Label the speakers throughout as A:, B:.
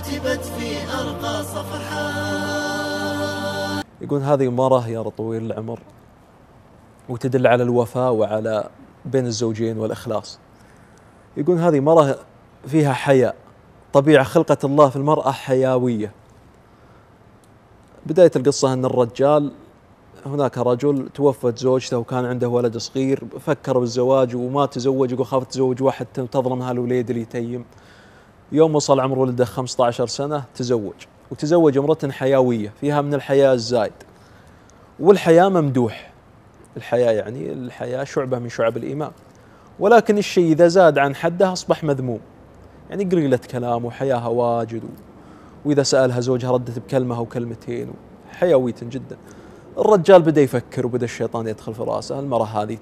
A: كتبت في أرقى صفحات يقول هذه مرة يا طويل العمر وتدل على الوفاء وعلى بين الزوجين والإخلاص يقول هذه مرة فيها حياء طبيعة خلقة الله في المرأة حيوية بداية القصة أن الرجال هناك رجل توفت زوجته وكان عنده ولد صغير فكر بالزواج وما تزوج وخاف تزوج واحد تظلم هالوليد اليتيم يوم وصل عمر ولده 15 سنة تزوج وتزوج امرأة حيوية فيها من الحياة الزايد والحياة ممدوح الحياة يعني الحياة شعبة من شعب الإيمان ولكن الشيء إذا زاد عن حده أصبح مذموم يعني قليلة كلام وحياها واجد وإذا سألها زوجها ردت بكلمة أو كلمتين حيوية جدا الرجال بدا يفكر وبدا الشيطان يدخل في راسه المراه هذه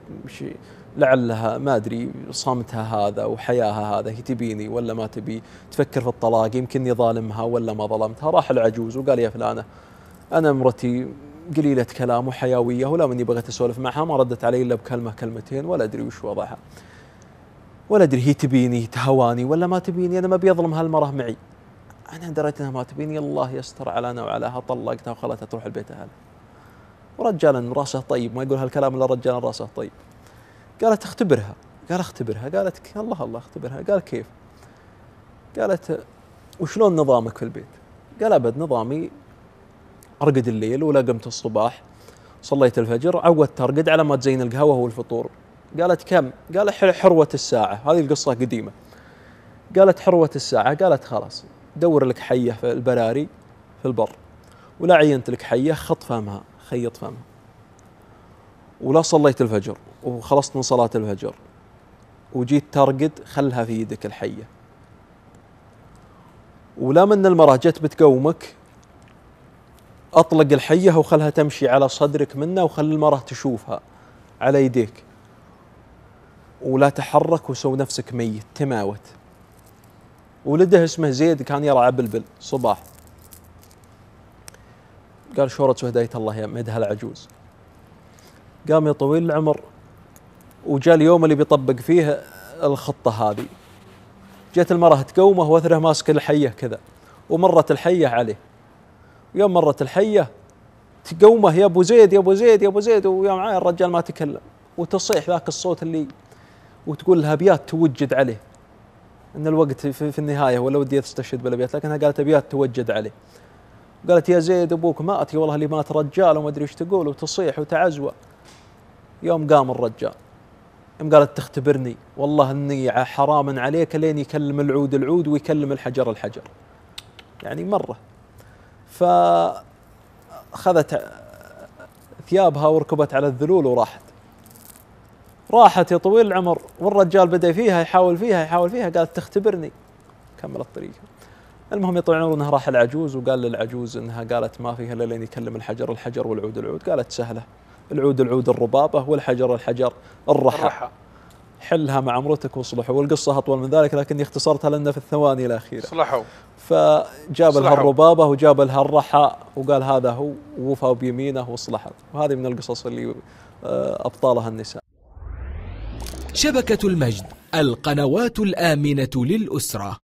A: لعلها ما ادري صمتها هذا وحياها هذا هي تبيني ولا ما تبي تفكر في الطلاق يمكنني ظالمها ولا ما ظلمتها راح العجوز وقال يا فلانه انا امرتي قليلة كلام وحيوية ولا مني بغيت اسولف معها ما ردت علي الا بكلمة كلمتين ولا ادري وش وضعها ولا ادري هي تبيني تهواني ولا ما تبيني انا ما بيظلم هالمرة معي انا دريت انها ما تبيني الله يستر علينا وعليها طلقتها وخلتها تروح البيت اهلها ورجالا راسه طيب ما يقول هالكلام الا رجال راسه طيب قالت اختبرها قال اختبرها قالت الله الله اختبرها قال كيف قالت وشلون نظامك في البيت قال ابد نظامي ارقد الليل ولا قمت الصباح صليت الفجر عودت ارقد على ما تزين القهوه والفطور قالت كم قال حروه الساعه هذه القصه قديمه قالت حروه الساعه قالت خلاص دور لك حيه في البراري في البر ولا عينت لك حيه خط فمها خيط فمها ولا صليت الفجر وخلصت من صلاة الفجر وجيت ترقد خلها في يدك الحية ولا من المرأة جت بتقومك أطلق الحية وخلها تمشي على صدرك منه وخلي المرأة تشوفها على يديك ولا تحرك وسو نفسك ميت تماوت ولده اسمه زيد كان يرعى بلبل صباح قال شورت هداية الله يا مدها العجوز قام يا طويل العمر وجاء اليوم اللي بيطبق فيه الخطة هذه جت المرأة تقومه وأثره ماسك الحية كذا ومرت الحية عليه ويوم مرت الحية تقومه يا أبو زيد يا أبو زيد يا أبو زيد ويا معايا الرجال ما تكلم وتصيح ذاك الصوت اللي وتقول لها أبيات توجد عليه ان الوقت في, في النهايه ولا ودي استشهد بالابيات لكنها قالت ابيات توجد عليه قالت يا زيد ابوك مات يا والله اللي مات رجال وما ادري ايش تقول وتصيح وتعزوى يوم قام الرجال يوم قالت تختبرني والله اني حرام عليك لين يكلم العود العود ويكلم الحجر الحجر يعني مره فاخذت ثيابها وركبت على الذلول وراحت راحت يا طويل العمر والرجال بدا فيها يحاول فيها يحاول فيها قالت تختبرني كملت طريقها المهم يطول انه راح العجوز وقال للعجوز انها قالت ما فيها الا لين يكلم الحجر الحجر والعود العود قالت سهله العود العود الربابه والحجر الحجر الرحى, الرحى. حلها مع مرتك واصلحوا والقصة أطول من ذلك لكني اختصرتها لنا في الثواني الأخيرة صلحوا فجاب لها الربابة وجاب لها الرحى وقال هذا هو ووفى بيمينه واصلحوا وهذه من القصص اللي آه، أبطالها النساء شبكة المجد القنوات الآمنة للأسرة